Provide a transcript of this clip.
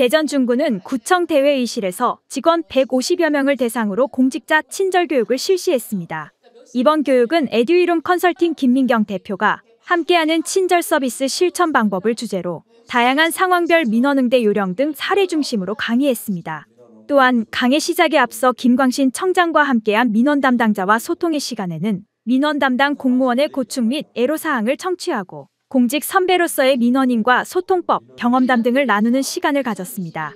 대전 중구는 구청 대회의실에서 직원 150여 명을 대상으로 공직자 친절 교육을 실시했습니다. 이번 교육은 에듀이룸 컨설팅 김민경 대표가 함께하는 친절 서비스 실천 방법을 주제로 다양한 상황별 민원응대 요령 등 사례 중심으로 강의했습니다. 또한 강의 시작에 앞서 김광신 청장과 함께한 민원 담당자와 소통의 시간에는 민원 담당 공무원의 고충 및 애로사항을 청취하고 공직 선배로서의 민원인과 소통법, 경험담 등을 나누는 시간을 가졌습니다.